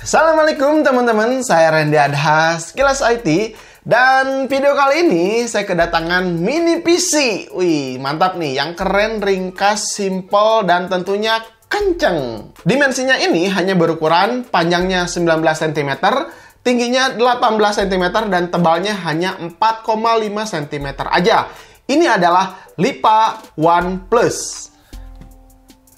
Assalamualaikum teman-teman, saya Randy Adha, Sekilas IT. Dan video kali ini saya kedatangan mini PC. Wih, mantap nih, yang keren, ringkas, simple, dan tentunya kenceng. Dimensinya ini hanya berukuran panjangnya 19 cm, tingginya 18 cm, dan tebalnya hanya 4,5 cm aja. Ini adalah Lipa One Plus.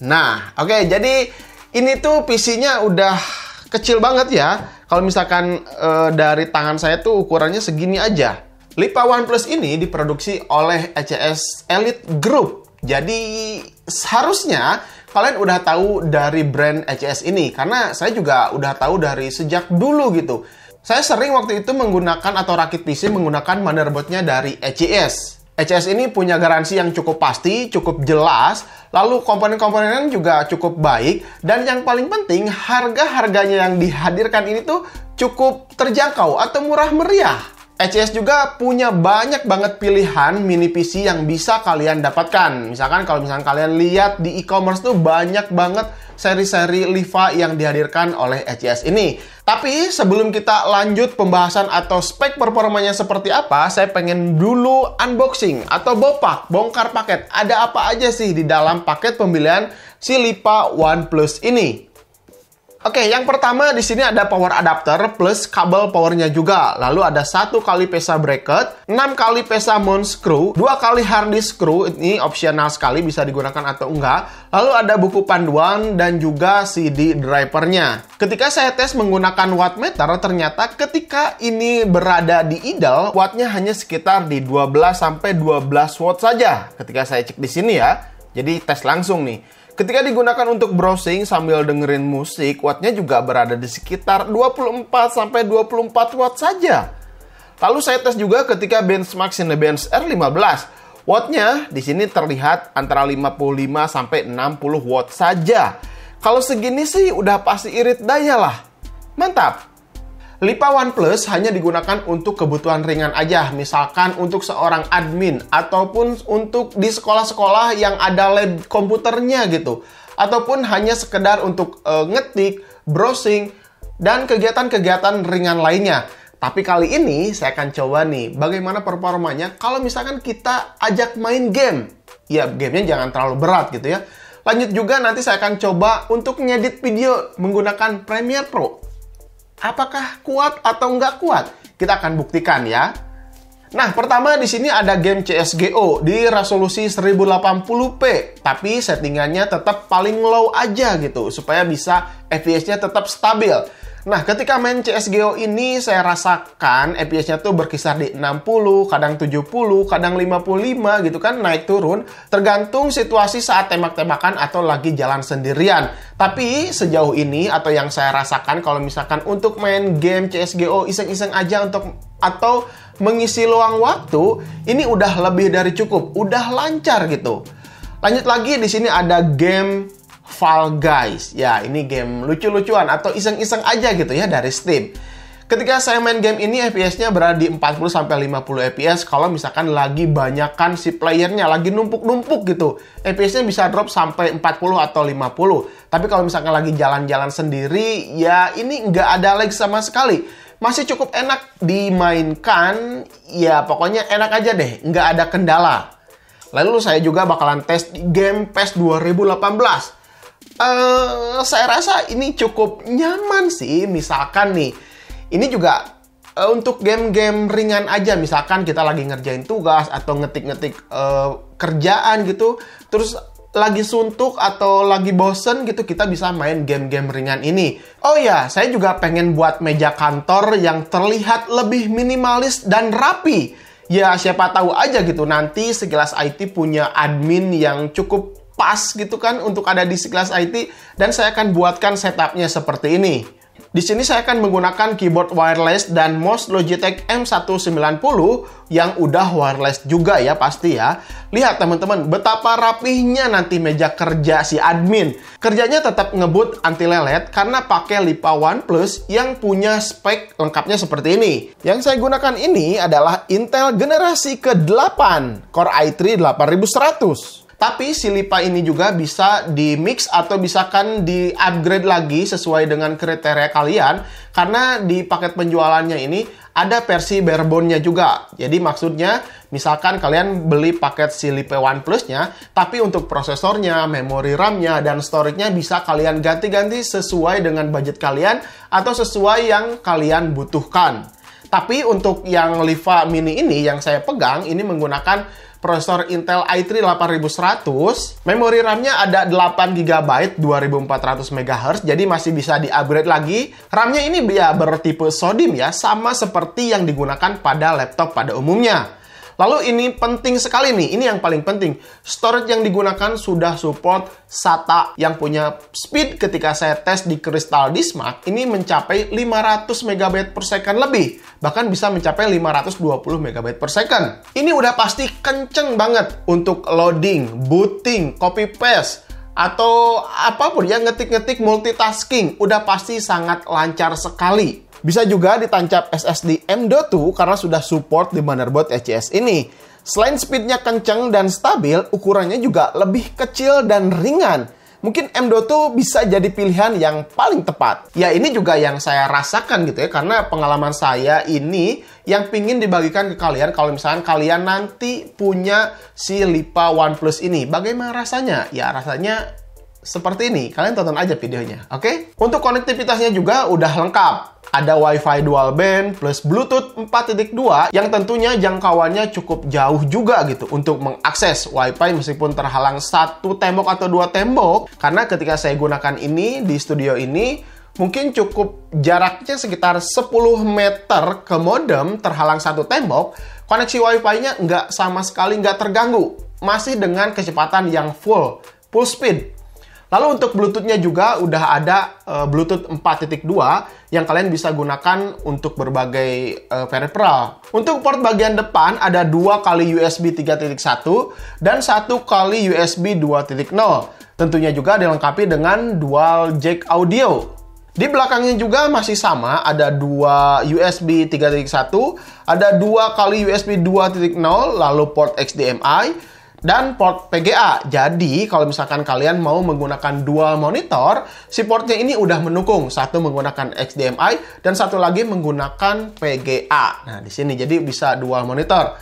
Nah, oke, okay, jadi ini tuh PC-nya udah kecil banget ya. Kalau misalkan e, dari tangan saya tuh ukurannya segini aja. Lipa One Plus ini diproduksi oleh ECS Elite Group. Jadi seharusnya kalian udah tahu dari brand ECS ini karena saya juga udah tahu dari sejak dulu gitu. Saya sering waktu itu menggunakan atau rakit PC menggunakan motherboardnya dari ECS. ECS ini punya garansi yang cukup pasti, cukup jelas, lalu komponen-komponennya juga cukup baik, dan yang paling penting harga-harganya yang dihadirkan ini tuh cukup terjangkau atau murah meriah. HCS e juga punya banyak banget pilihan mini PC yang bisa kalian dapatkan. Misalkan kalau misalkan kalian lihat di e-commerce tuh banyak banget seri-seri Liva yang dihadirkan oleh HCS e ini. Tapi sebelum kita lanjut pembahasan atau spek performanya seperti apa, saya pengen dulu unboxing atau bopak, bongkar paket. Ada apa aja sih di dalam paket pembelian si Lipa OnePlus ini? Oke, yang pertama di sini ada power adapter plus kabel powernya juga. Lalu ada satu kali pesa bracket, enam kali pesa mount screw, dua kali hard disk screw. Ini opsional sekali bisa digunakan atau enggak. Lalu ada buku panduan dan juga CD drivernya. Ketika saya tes menggunakan wattmeter, ternyata ketika ini berada di idle, wattnya hanya sekitar di 12 sampai 12 watt saja. Ketika saya cek di sini ya. Jadi tes langsung nih. Ketika digunakan untuk browsing sambil dengerin musik, wattnya juga berada di sekitar 24 sampai 24 watt saja. Lalu saya tes juga ketika benchmark Cinebench R15. Wattnya di sini terlihat antara 55 sampai 60 watt saja. Kalau segini sih udah pasti irit daya lah. Mantap! Lipa One Plus hanya digunakan untuk kebutuhan ringan aja, misalkan untuk seorang admin ataupun untuk di sekolah-sekolah yang ada lab komputernya gitu, ataupun hanya sekedar untuk uh, ngetik, browsing, dan kegiatan-kegiatan ringan lainnya. Tapi kali ini saya akan coba nih bagaimana performanya kalau misalkan kita ajak main game. Ya, gamenya jangan terlalu berat gitu ya. Lanjut juga nanti saya akan coba untuk ngedit video menggunakan Premiere Pro Apakah kuat atau nggak kuat? Kita akan buktikan ya. Nah, pertama di sini ada game CSGO di resolusi 1080p, tapi settingannya tetap paling low aja gitu, supaya bisa FPS-nya tetap stabil. Nah, ketika main CSGO ini saya rasakan FPS-nya tuh berkisar di 60, kadang 70, kadang 55 gitu kan, naik turun, tergantung situasi saat tembak-tembakan atau lagi jalan sendirian. Tapi sejauh ini atau yang saya rasakan kalau misalkan untuk main game CSGO iseng-iseng aja untuk atau mengisi luang waktu, ini udah lebih dari cukup, udah lancar gitu. Lanjut lagi di sini ada game Fall Guys. Ya, ini game lucu-lucuan atau iseng-iseng aja gitu ya dari Steam. Ketika saya main game ini FPS-nya berada di 40 50 FPS kalau misalkan lagi banyakan si playernya lagi numpuk-numpuk gitu. FPS-nya bisa drop sampai 40 atau 50. Tapi kalau misalkan lagi jalan-jalan sendiri ya ini nggak ada lag sama sekali. Masih cukup enak dimainkan, ya pokoknya enak aja deh, nggak ada kendala. Lalu saya juga bakalan tes di game Pass 2018 uh, saya rasa ini cukup nyaman sih. Misalkan nih, ini juga uh, untuk game-game ringan aja. Misalkan kita lagi ngerjain tugas atau ngetik-ngetik uh, kerjaan gitu, terus lagi suntuk atau lagi bosen gitu kita bisa main game-game ringan ini. Oh ya, saya juga pengen buat meja kantor yang terlihat lebih minimalis dan rapi. Ya siapa tahu aja gitu nanti segelas IT punya admin yang cukup pas gitu kan untuk ada di kelas IT dan saya akan buatkan setupnya seperti ini. Di sini saya akan menggunakan keyboard wireless dan mouse Logitech M190 yang udah wireless juga ya pasti ya. Lihat teman-teman betapa rapihnya nanti meja kerja si admin. Kerjanya tetap ngebut anti lelet karena pakai Lipa One Plus yang punya spek lengkapnya seperti ini. Yang saya gunakan ini adalah Intel generasi ke-8 Core i3 8100. Tapi si lipa ini juga bisa di mix atau bisa kan di upgrade lagi sesuai dengan kriteria kalian karena di paket penjualannya ini ada versi barebone-nya juga. Jadi maksudnya misalkan kalian beli paket si Lipa One Plus-nya tapi untuk prosesornya, memori RAM-nya dan storage-nya bisa kalian ganti-ganti sesuai dengan budget kalian atau sesuai yang kalian butuhkan. Tapi untuk yang Liva Mini ini yang saya pegang ini menggunakan prosesor Intel i3 8100. Memori RAM-nya ada 8 GB 2400 MHz jadi masih bisa di-upgrade lagi. RAM-nya ini ya bertipe SODIMM ya, sama seperti yang digunakan pada laptop pada umumnya. Lalu ini penting sekali nih, ini yang paling penting. Storage yang digunakan sudah support SATA yang punya speed ketika saya tes di Crystal Dismark ini mencapai 500 MB per second lebih. Bahkan bisa mencapai 520 MB per second. Ini udah pasti kenceng banget untuk loading, booting, copy paste, atau apapun ya ngetik-ngetik multitasking udah pasti sangat lancar sekali. Bisa juga ditancap SSD M.2 karena sudah support di motherboard ECS ini. Selain speednya kenceng dan stabil, ukurannya juga lebih kecil dan ringan. Mungkin M.2 bisa jadi pilihan yang paling tepat. Ya ini juga yang saya rasakan gitu ya, karena pengalaman saya ini yang pingin dibagikan ke kalian kalau misalkan kalian nanti punya si Lipa OnePlus ini. Bagaimana rasanya? Ya rasanya seperti ini. Kalian tonton aja videonya, oke? Okay? Untuk konektivitasnya juga udah lengkap ada WiFi dual band plus Bluetooth 4.2 yang tentunya jangkauannya cukup jauh juga gitu untuk mengakses WiFi meskipun terhalang satu tembok atau dua tembok. Karena ketika saya gunakan ini di studio ini, mungkin cukup jaraknya sekitar 10 meter ke modem terhalang satu tembok, koneksi wifi-nya nggak sama sekali nggak terganggu. Masih dengan kecepatan yang full, full speed. Lalu untuk Bluetooth-nya juga udah ada uh, Bluetooth 4.2 yang kalian bisa gunakan untuk berbagai uh, peripheral. Untuk port bagian depan ada dua kali USB 3.1 dan satu kali USB 2.0. Tentunya juga dilengkapi dengan dual jack audio. Di belakangnya juga masih sama, ada dua USB 3.1, ada dua kali USB 2.0, lalu port HDMI, dan port VGA. Jadi kalau misalkan kalian mau menggunakan dual monitor, si portnya ini udah mendukung satu menggunakan HDMI dan satu lagi menggunakan VGA. Nah di sini jadi bisa dual monitor.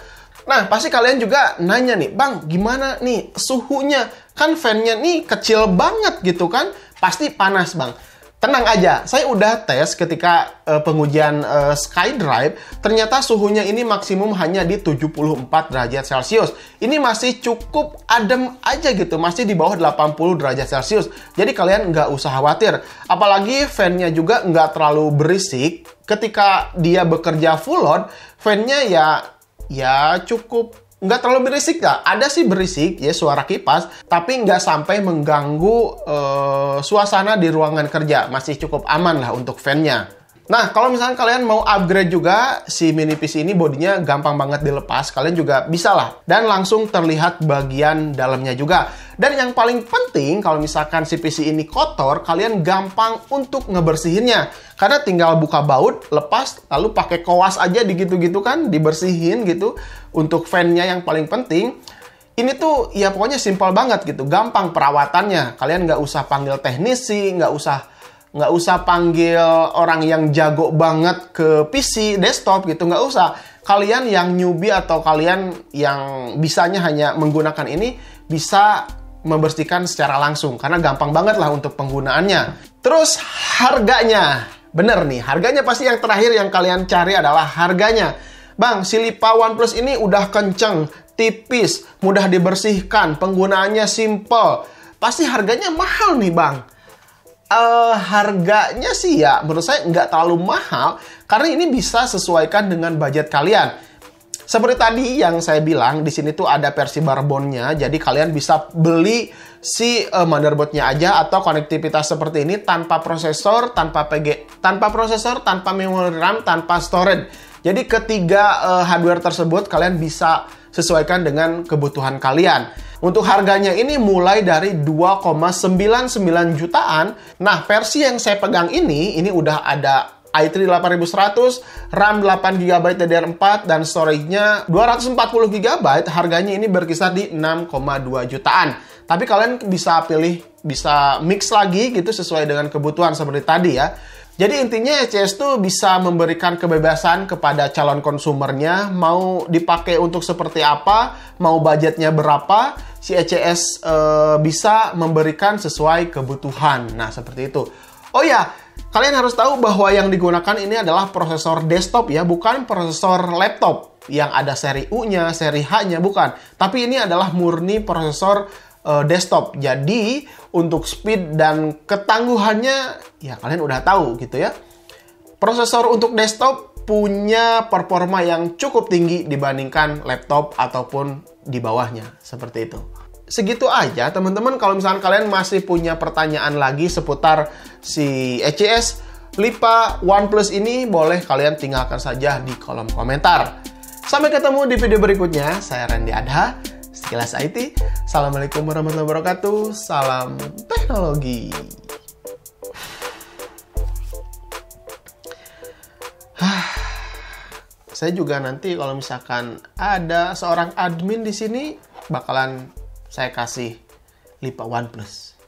Nah pasti kalian juga nanya nih, bang gimana nih suhunya? Kan fan-nya nih kecil banget gitu kan? Pasti panas bang. Tenang aja, saya udah tes ketika uh, pengujian uh, SkyDrive, ternyata suhunya ini maksimum hanya di 74 derajat Celcius. Ini masih cukup adem aja gitu, masih di bawah 80 derajat Celcius. Jadi kalian nggak usah khawatir. Apalagi fan-nya juga nggak terlalu berisik. Ketika dia bekerja full load, fan-nya ya ya cukup nggak terlalu berisik ya. Ada sih berisik ya suara kipas, tapi nggak sampai mengganggu uh, suasana di ruangan kerja. Masih cukup aman lah untuk fan-nya. Nah, kalau misalnya kalian mau upgrade juga si mini PC ini bodinya gampang banget dilepas, kalian juga bisa lah dan langsung terlihat bagian dalamnya juga. Dan yang paling penting kalau misalkan si PC ini kotor, kalian gampang untuk ngebersihinnya. Karena tinggal buka baut, lepas, lalu pakai koas aja digitu-gitu kan, dibersihin gitu untuk fan-nya yang paling penting ini tuh ya pokoknya simpel banget gitu, gampang perawatannya. Kalian nggak usah panggil teknisi, nggak usah nggak usah panggil orang yang jago banget ke PC desktop gitu nggak usah kalian yang newbie atau kalian yang bisanya hanya menggunakan ini bisa membersihkan secara langsung karena gampang banget lah untuk penggunaannya terus harganya bener nih harganya pasti yang terakhir yang kalian cari adalah harganya Bang, si Lipa OnePlus ini udah kenceng, tipis, mudah dibersihkan, penggunaannya simple. Pasti harganya mahal nih, Bang uh, harganya sih ya menurut saya nggak terlalu mahal karena ini bisa sesuaikan dengan budget kalian. Seperti tadi yang saya bilang, di sini tuh ada versi barbonnya, jadi kalian bisa beli si uh, motherboardnya aja atau konektivitas seperti ini tanpa prosesor, tanpa PG, tanpa prosesor, tanpa memori RAM, tanpa storage. Jadi ketiga uh, hardware tersebut kalian bisa sesuaikan dengan kebutuhan kalian. Untuk harganya ini mulai dari 2,99 jutaan. Nah, versi yang saya pegang ini, ini udah ada i3 8100, RAM 8GB DDR4, dan storage-nya 240GB, harganya ini berkisar di 6,2 jutaan. Tapi kalian bisa pilih, bisa mix lagi gitu sesuai dengan kebutuhan seperti tadi ya. Jadi intinya ECS tuh bisa memberikan kebebasan kepada calon konsumernya mau dipakai untuk seperti apa, mau budgetnya berapa, si ECS e, eh, bisa memberikan sesuai kebutuhan. Nah, seperti itu. Oh ya, kalian harus tahu bahwa yang digunakan ini adalah prosesor desktop ya, bukan prosesor laptop yang ada seri U-nya, seri H-nya bukan. Tapi ini adalah murni prosesor uh, desktop. Jadi untuk speed dan ketangguhannya ya kalian udah tahu gitu ya. Prosesor untuk desktop punya performa yang cukup tinggi dibandingkan laptop ataupun di bawahnya seperti itu. Segitu aja teman-teman kalau misalkan kalian masih punya pertanyaan lagi seputar si ECS Lipa OnePlus ini boleh kalian tinggalkan saja di kolom komentar. Sampai ketemu di video berikutnya. Saya Randy Adha. Sekilas IT, Assalamualaikum warahmatullahi wabarakatuh, salam teknologi. Saya juga nanti kalau misalkan ada seorang admin di sini, bakalan saya kasih Lipa Plus.